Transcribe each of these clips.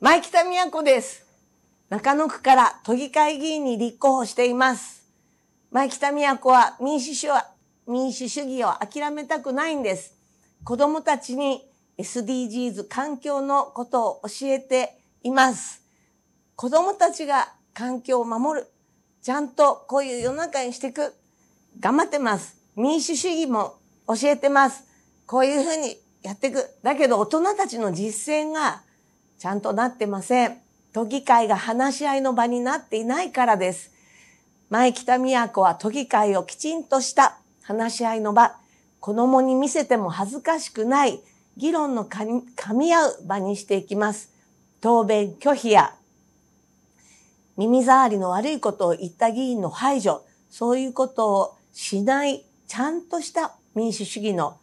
前北宮子です。中野区から都議会議員に立候補しています。前北宮子は民主主民主主義を諦めたくないんです。子供たちに SDGs 環境のことを教えています。子供たちが環境を守る。ちゃんとこういう世の中にしていく。頑張ってます。民主主義も教えてます。こういうふうにやっていく。だけど大人たちの実践がちゃんとなってません。都議会が話し合いの場になっていないからです。前北都は都議会をきちんとした話し合いの場、子供に見せても恥ずかしくない議論のかみ合う場にしていきます。答弁拒否や耳障りの悪いことを言った議員の排除、そういうことをしない、ちゃんとした民主主義の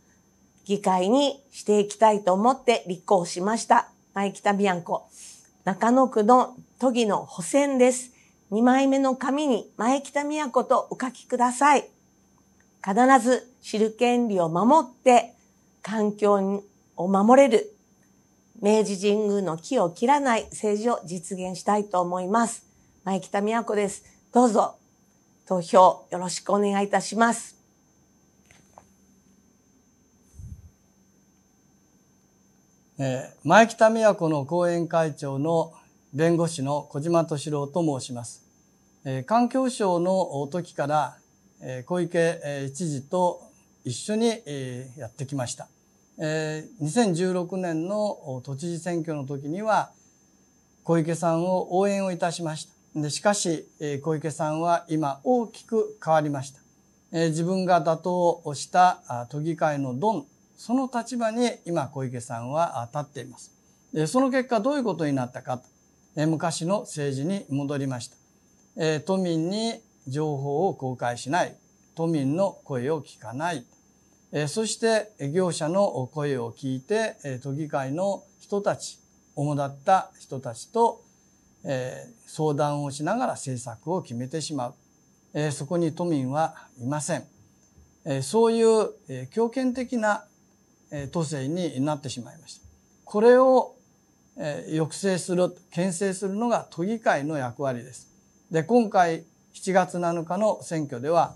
議会にしていきたいと思って立候補しました。前北ビアンコ。中野区の都議の補選です。2枚目の紙に前北宮子とお書きください。必ず知る権利を守って、環境を守れる、明治神宮の木を切らない政治を実現したいと思います。前北宮子です。どうぞ、投票よろしくお願いいたします。えー、前北都の後援会長の弁護士の小島敏郎と申します。えー、環境省の時から、えー、小池知事と一緒に、えー、やってきました。えー、2016年の都知事選挙の時には小池さんを応援をいたしました。でしかし、えー、小池さんは今大きく変わりました。えー、自分が打倒した都議会のドンその立場に今小池さんは立っています。でその結果どういうことになったかえ昔の政治に戻りました、え都民に情報を公開しない都民の声を聞かない、えそして業者の声を聞いて、え都議会の人たち主だった人たちと、え相談をしながら政策を決めてしまう、えそこに都民はいません、えそういう、え強権的な都政になってしまいました。これを抑制する、牽制するのが都議会の役割です。で、今回7月7日の選挙では、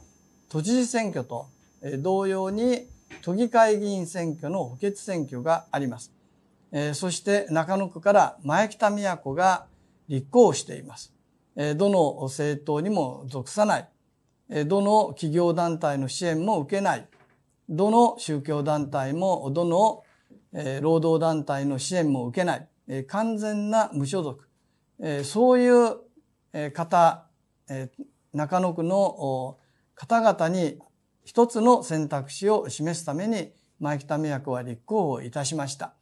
都知事選挙と同様に都議会議員選挙の補欠選挙があります。そして中野区から前北都が立候補しています。どの政党にも属さない。どの企業団体の支援も受けない。どの宗教団体も、どの、え労働団体の支援も受けない、え完全な無所属、えそういう方、え中野区の方々に一つの選択肢を示すために、前北美役は立候補いたしました。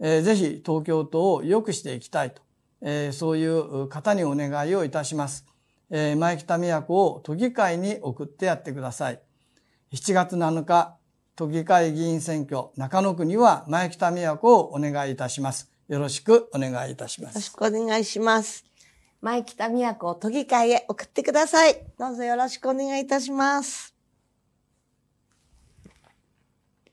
えぜひ東京都を良くしていきたいと、えそういう方にお願いをいたします。えー、前北美役を都議会に送ってやってください。7月7日、都議会議員選挙中野区には前北美和子をお願いいたします。よろしくお願いいたします。よろしくお願いします。前北美和子を都議会へ送ってください。どうぞよろしくお願いいたします。